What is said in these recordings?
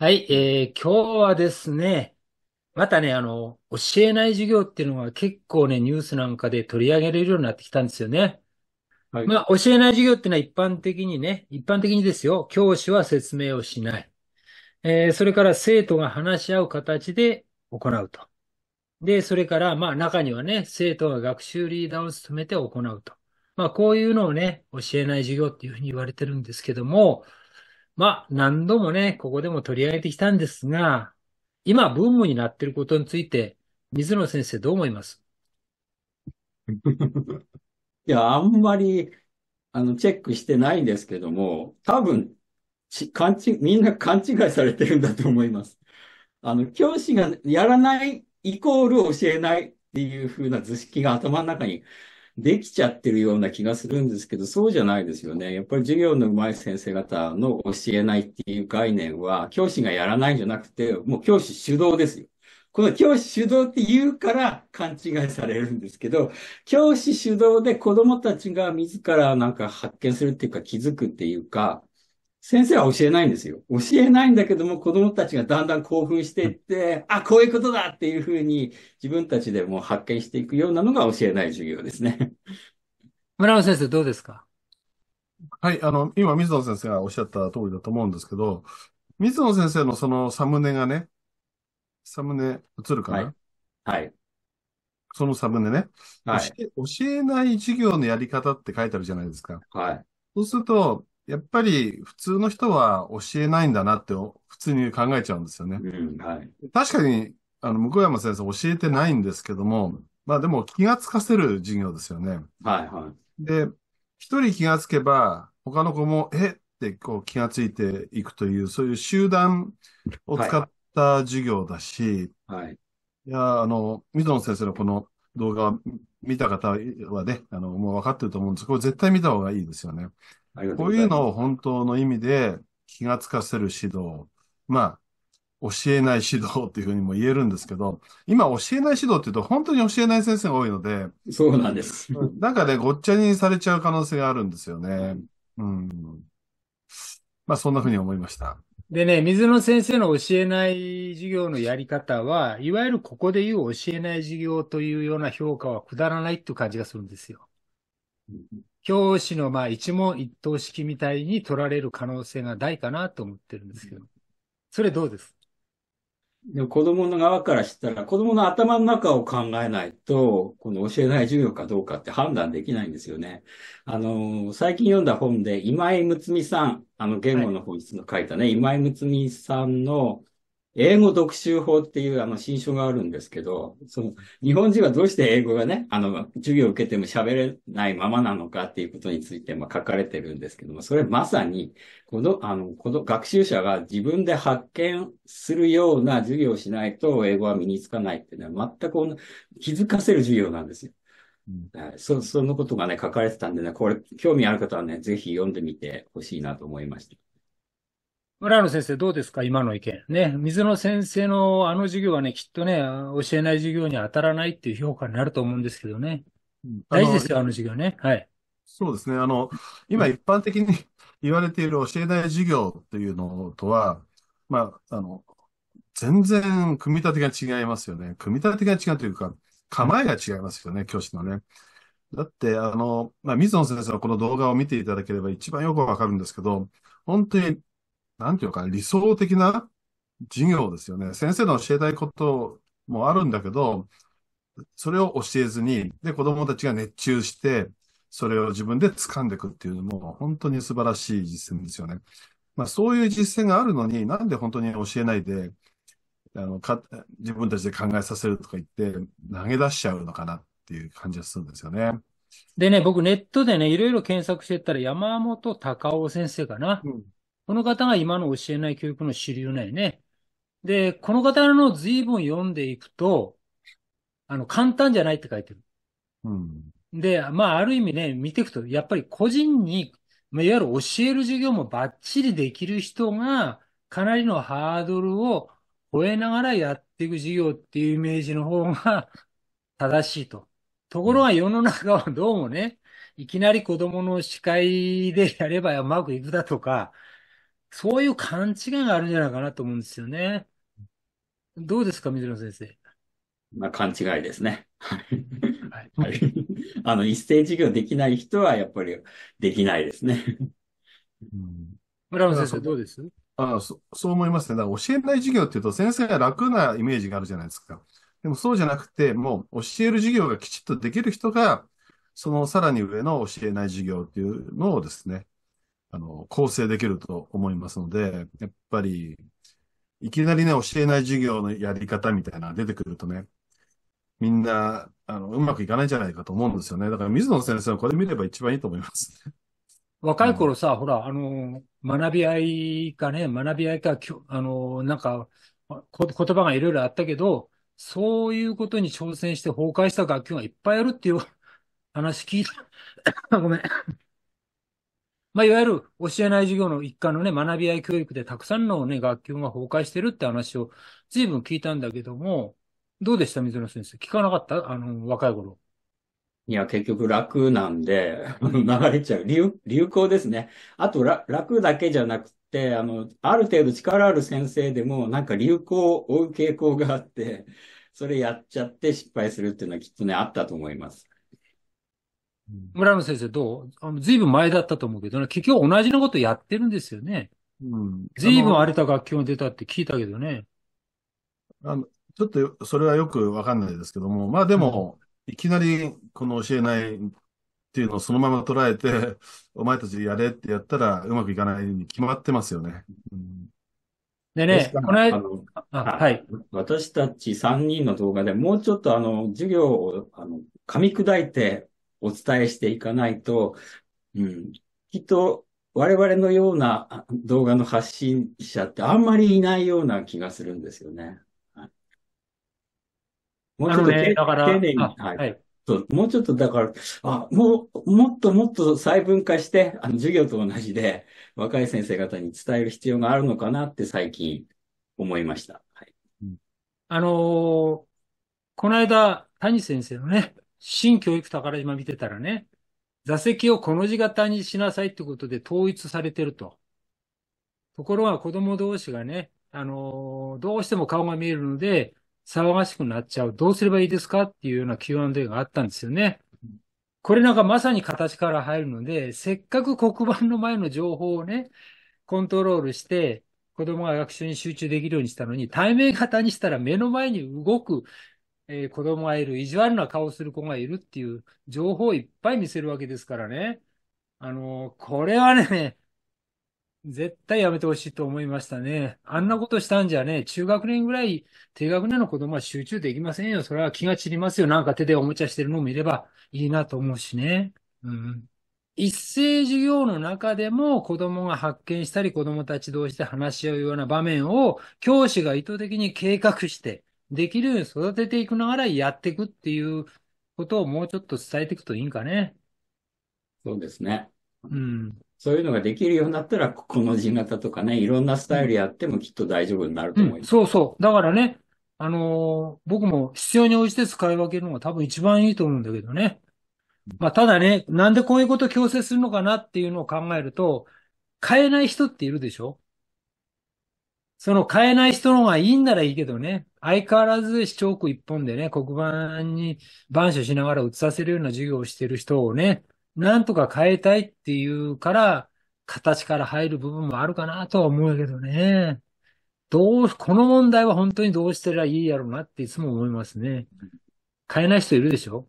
はい、えー、今日はですね、またね、あの、教えない授業っていうのが結構ね、ニュースなんかで取り上げられるようになってきたんですよね。はい。まあ、教えない授業っていうのは一般的にね、一般的にですよ、教師は説明をしない。えー、それから生徒が話し合う形で行うと。で、それから、まあ、中にはね、生徒が学習リーダーを務めて行うと。まあ、こういうのをね、教えない授業っていうふうに言われてるんですけども、まあ、何度もね、ここでも取り上げてきたんですが、今、ブームになっていることについて、水野先生どう思います いや、あんまり、あの、チェックしてないんですけども、多分、ち、勘違い、みんな勘違いされてるんだと思います。あの、教師がやらないイコール教えないっていう風な図式が頭の中にできちゃってるような気がするんですけど、そうじゃないですよね。やっぱり授業の上手い先生方の教えないっていう概念は、教師がやらないんじゃなくて、もう教師主導ですよ。この教師主導って言うから勘違いされるんですけど、教師主導で子供たちが自らなんか発見するっていうか気づくっていうか、先生は教えないんですよ。教えないんだけども、子供たちがだんだん興奮していって、あ、こういうことだっていうふうに自分たちでも発見していくようなのが教えない授業ですね。村野先生どうですかはい、あの、今水野先生がおっしゃった通りだと思うんですけど、水野先生のそのサムネがね、サムネ映るかな、はい、はい。そのサムネね、はい教教えない授業のやり方って書いてあるじゃないですか。はい。そうすると、やっぱり普通の人は教えないんだなって普通に考えちゃうんですよね。うんはい、確かに、あの、向山先生教えてないんですけども、まあでも気がつかせる授業ですよね。はいはい。で、一人気がつけば、他の子も、えってこう気がついていくという、そういう集団を使った授業だし、はい。はい、いや、あの、水野先生のこの動画見た方はね、あの、もう分かってると思うんですけど、これ絶対見た方がいいですよね。こういうのを本当の意味で気がつかせる指導、まあ、教えない指導っていうふうにも言えるんですけど、今教えない指導っていうと本当に教えない先生が多いので、そうなんです。なんかね、ごっちゃにされちゃう可能性があるんですよね。うん。まあ、そんなふうに思いました。でね、水野先生の教えない授業のやり方は、いわゆるここで言う教えない授業というような評価はくだらないっていう感じがするんですよ。教師のまあ一問一答式みたいに取られる可能性が大かなと思ってるんですけど、それどうですでも子供の側からしたら、子供の頭の中を考えないと、この教えない授業かどうかって判断できないんですよね。あの、最近読んだ本で、今井睦美さん、あの、言語の本質の書いたね、はい、今井睦美さんの、英語読習法っていうあの新書があるんですけど、その日本人はどうして英語がね、あの、授業を受けても喋れないままなのかっていうことについてまあ書かれてるんですけども、それまさに、この、あの、この学習者が自分で発見するような授業をしないと英語は身につかないっていうのは全く気づかせる授業なんですよ。うん、そ、そのことがね、書かれてたんでね、これ、興味ある方はね、ぜひ読んでみてほしいなと思いました。村野先生、どうですか今の意見。ね、水野先生のあの授業はね、きっとね、教えない授業に当たらないっていう評価になると思うんですけどね。大事ですよ、あの授業ね。はい。そうですね。あの、今一般的に 言われている教えない授業っていうのとは、まあ、あの、全然組み立てが違いますよね。組み立てが違うというか、構えが違いますよね、教師のね。だって、あの、まあ、水野先生のこの動画を見ていただければ一番よくわかるんですけど、本当になんていうか、理想的な授業ですよね。先生の教えたいこともあるんだけど、それを教えずに、で、子供たちが熱中して、それを自分で掴んでいくっていうのも、本当に素晴らしい実践ですよね。まあ、そういう実践があるのに、なんで本当に教えないで、あの、か、自分たちで考えさせるとか言って、投げ出しちゃうのかなっていう感じがするんですよね。でね、僕ネットでね、いろいろ検索してたら、山本隆夫先生かな、うん、この方が今の教えない教育の主流なんよね。で、この方の随分読んでいくと、あの、簡単じゃないって書いてる。うん。で、まあ、ある意味ね、見ていくと、やっぱり個人に、まあ、いわゆる教える授業もバッチリできる人が、かなりのハードルを超えながらやっていく授業っていうイメージの方が正しいと。ところが世の中はどうもね、いきなり子供の司会でやればうまくいくだとか、そういう勘違いがあるんじゃないかなと思うんですよね。どうですか、水野先生。まあ、勘違いですね。はい。はい、あの、一斉授業できない人は、やっぱりできないですね。うん、村野先生、どうですあそそう思いますね。だから教えない授業っていうと、先生が楽なイメージがあるじゃないですか。でもそうじゃなくて、もう教える授業がきちっとできる人が、そのさらに上の教えない授業っていうのをですね、あの、構成できると思いますので、やっぱり、いきなりね、教えない授業のやり方みたいな出てくるとね、みんな、あの、うまくいかないんじゃないかと思うんですよね。だから水野先生はこれ見れば一番いいと思います。若い頃さ、うん、ほら、あの、学び合いかね、学び合いか、あの、なんか、言葉がいろいろあったけど、そういうことに挑戦して崩壊した学級がいっぱいあるっていう話聞いた。ごめん。まあ、いわゆる教えない授業の一環のね、学び合い教育でたくさんのね、学級が崩壊してるって話を随分聞いたんだけども、どうでした水野先生。聞かなかったあの、若い頃。いや、結局楽なんで、流れちゃう。流、流行ですね。あと、楽だけじゃなくて、あの、ある程度力ある先生でも、なんか流行を追う傾向があって、それやっちゃって失敗するっていうのはきっとね、あったと思います。村野先生どうあのずいぶん前だったと思うけど、ね、結局同じのことやってるんですよね。うん。ずいぶん荒れた楽器が出たって聞いたけどね。あの、ちょっとそれはよくわかんないですけども、まあでも、うん、いきなりこの教えないっていうのをそのまま捉えて、お前たちやれってやったらうまくいかないに決まってますよね。うんでね、この間、はい。私たち3人の動画でもうちょっとあの、授業をあの噛み砕いてお伝えしていかないと、うん、きっと我々のような動画の発信者ってあんまりいないような気がするんですよね。はい、もうちょっと、ね、だから丁寧に、はい、はいもうちょっとだから、あ、もう、もっともっと細分化して、あの、授業と同じで、若い先生方に伝える必要があるのかなって最近思いました。はい。あのー、この間、谷先生のね、新教育宝島見てたらね、座席をこの字型にしなさいってことで統一されてると。ところが子供同士がね、あのー、どうしても顔が見えるので、騒がしくなっちゃう。どうすればいいですかっていうような Q&A があったんですよね。これなんかまさに形から入るので、せっかく黒板の前の情報をね、コントロールして、子供が学習に集中できるようにしたのに、対面型にしたら目の前に動くえー、子供がいる、意地悪な顔する子がいるっていう情報をいっぱい見せるわけですからね。あのー、これはね、絶対やめてほしいと思いましたね。あんなことしたんじゃね、中学年ぐらい、低学年の子供は集中できませんよ。それは気が散りますよ。なんか手でおもちゃしてるのを見ればいいなと思うしね。うん。一斉授業の中でも子供が発見したり子供たち同士で話し合うような場面を教師が意図的に計画してできるように育てていくながらやっていくっていうことをもうちょっと伝えていくといいんかね。そうですね。うん。そういうのができるようになったら、ここの字型とかね、いろんなスタイルやってもきっと大丈夫になると思います。うん、そうそう。だからね、あのー、僕も必要に応じて使い分けるのが多分一番いいと思うんだけどね。まあ、ただね、なんでこういうこと強制するのかなっていうのを考えると、変えない人っているでしょその変えない人の方がいいんならいいけどね、相変わらず視聴区一本でね、黒板に板書しながら映させるような授業をしてる人をね、なんとか変えたいっていうから、形から入る部分もあるかなとは思うけどね。どう、この問題は本当にどうしたらいいやろうなっていつも思いますね。変えない人いるでしょ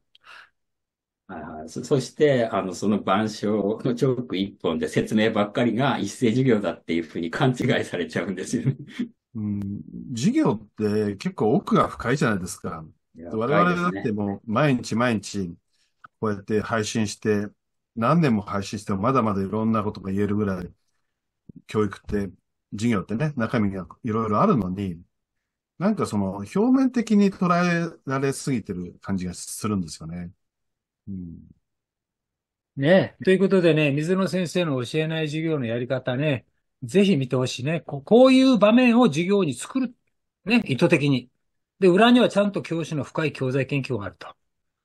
ああ、そ、そして、あの、その板書のチョーク一本で説明ばっかりが一斉授業だっていうふうに勘違いされちゃうんですよね。うん、授業って結構奥が深いじゃないですか。すね、我々だってもう毎日毎日こうやって配信して、何年も配信してもまだまだいろんなことが言えるぐらい、教育って、授業ってね、中身がいろいろあるのに、なんかその表面的に捉えられすぎてる感じがするんですよね。うん。ねえ。ということでね、水野先生の教えない授業のやり方ね、ぜひ見てほしいね。こ、こういう場面を授業に作る。ね、意図的に。で、裏にはちゃんと教師の深い教材研究があると。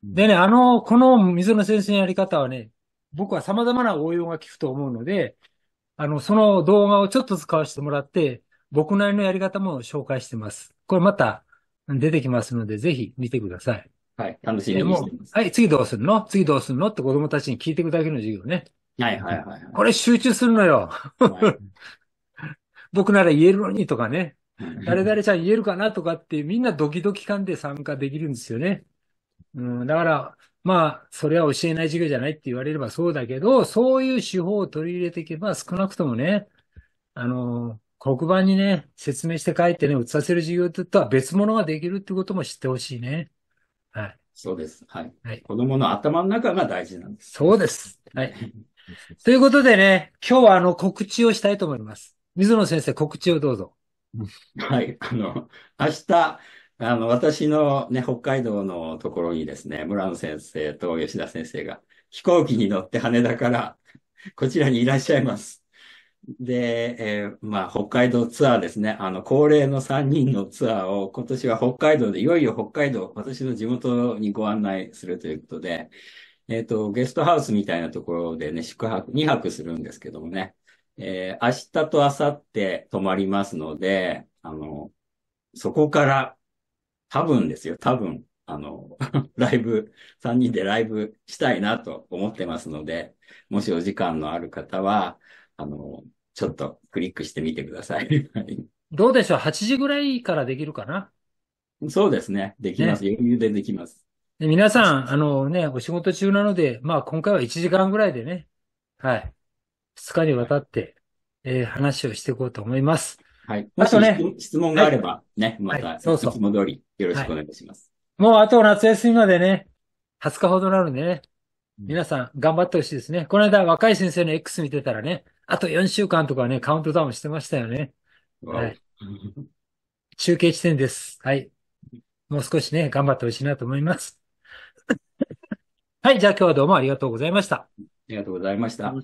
うん、でね、あの、この水野先生のやり方はね、僕は様々な応用が効くと思うので、あの、その動画をちょっと使わせてもらって、僕なりのやり方も紹介してます。これまた出てきますので、ぜひ見てください。はい。楽しいす。はい、次どうすんの次どうすんのって子供たちに聞いていくだけの授業ね。はいはいはい、これ集中するのよ。はい、僕なら言えるのにとかね。誰々ちゃん言えるかなとかって、みんなドキドキ感で参加できるんですよね。うん、だから、まあ、それは教えない授業じゃないって言われればそうだけど、そういう手法を取り入れていけば、少なくともね、あの、黒板にね、説明して書いてね、映させる授業とは別物ができるってことも知ってほしいね。はい。そうです。はい。はい、子供の頭の中が大事なんです。そうです。はい。ということでね、今日はあの告知をしたいと思います。水野先生、告知をどうぞ。はい。あの、明日、あの、私のね、北海道のところにですね、村野先生と吉田先生が飛行機に乗って羽田からこちらにいらっしゃいます。で、えー、まあ、北海道ツアーですね。あの、恒例の3人のツアーを、今年は北海道で、いよいよ北海道、私の地元にご案内するということで、えっ、ー、と、ゲストハウスみたいなところでね、宿泊、2泊するんですけどもね、えー、明日と明後日泊まりますので、あの、そこから、多分ですよ、多分、あの、ライブ、3人でライブしたいなと思ってますので、もしお時間のある方は、あの、ちょっとクリックしてみてください。どうでしょう ?8 時ぐらいからできるかなそうですね。できます。ね、余裕でできます。で皆さん、あのね、お仕事中なので、まあ今回は1時間ぐらいでね、はい。2日にわたって、えー、話をしていこうと思います。はい。もしね、質問があればね、はい、また、そうそう。いつも通りよろしくお願いします。はい、もうあと夏休みまでね、20日ほどなるんでね、皆さん頑張ってほしいですね。この間若い先生の X 見てたらね、あと4週間とかね、カウントダウンしてましたよね。はい。中継地点です。はい。もう少しね、頑張ってほしいなと思います。はい、じゃあ今日はどうもありがとうございました。ありがとうございました。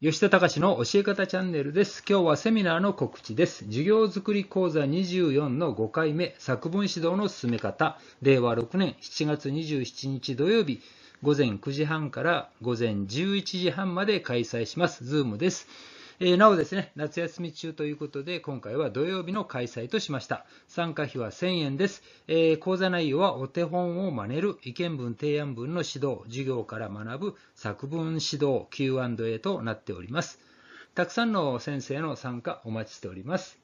吉田隆の教え方チャンネルです。今日はセミナーの告知です。授業づくり講座24の5回目、作文指導の進め方、令和6年7月27日土曜日、午前9時半から午前11時半まで開催します。Zoom です。えー、なおですね、夏休み中ということで、今回は土曜日の開催としました。参加費は1000円です。えー、講座内容はお手本を真似る、意見文、提案文の指導、授業から学ぶ、作文指導、Q&A となっております。たくさんの先生の参加お待ちしております。